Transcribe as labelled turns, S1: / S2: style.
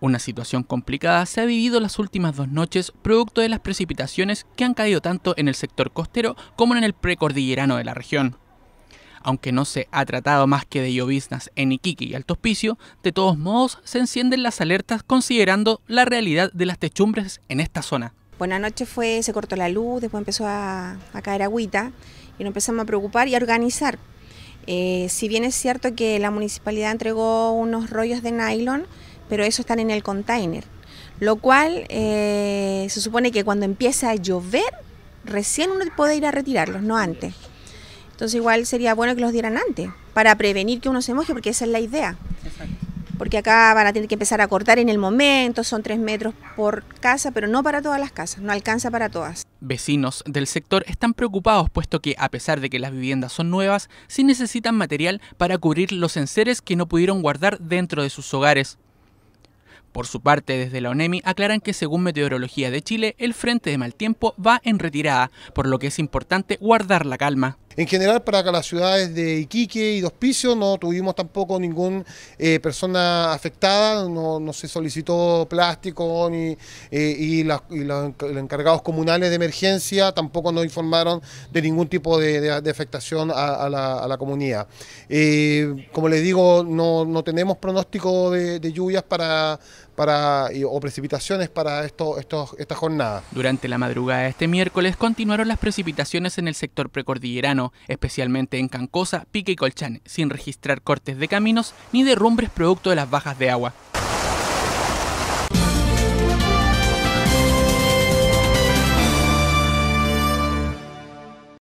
S1: Una situación complicada se ha vivido las últimas dos noches producto de las precipitaciones que han caído tanto en el sector costero como en el precordillerano de la región. Aunque no se ha tratado más que de lloviznas en Iquique y Alto Hospicio, de todos modos se encienden las alertas considerando la realidad de las techumbres en esta zona.
S2: Buenas noches fue, se cortó la luz, después empezó a, caer agüita y nos empezamos a preocupar y a organizar. Eh, si bien es cierto que la municipalidad entregó unos rollos de nylon, pero eso están en el container. Lo cual eh, se supone que cuando empieza a llover, recién uno puede ir a retirarlos, no antes. Entonces igual sería bueno que los dieran antes, para prevenir que uno se moje, porque esa es la idea. Exacto. Porque acá van a tener que empezar a cortar en el momento, son tres metros por casa, pero no para todas las casas, no alcanza para todas.
S1: Vecinos del sector están preocupados puesto que a pesar de que las viviendas son nuevas, sí necesitan material para cubrir los enseres que no pudieron guardar dentro de sus hogares. Por su parte, desde la ONEMI aclaran que según Meteorología de Chile, el frente de mal tiempo va en retirada, por lo que es importante guardar la calma.
S3: En general, para las ciudades de Iquique y Dos no tuvimos tampoco ninguna eh, persona afectada, no, se solicitó plástico eh, y, los encargados comunales de emergencia tampoco nos informaron de ningún tipo de, afectación a, la, comunidad. Eh, como les digo, no, tenemos pronóstico de lluvias para para, o precipitaciones para esta jornada.
S1: Durante la madrugada de este miércoles continuaron las precipitaciones en el sector precordillerano, especialmente en Cancosa, Pique y Colchán, sin registrar cortes de caminos ni derrumbes producto de las bajas de agua.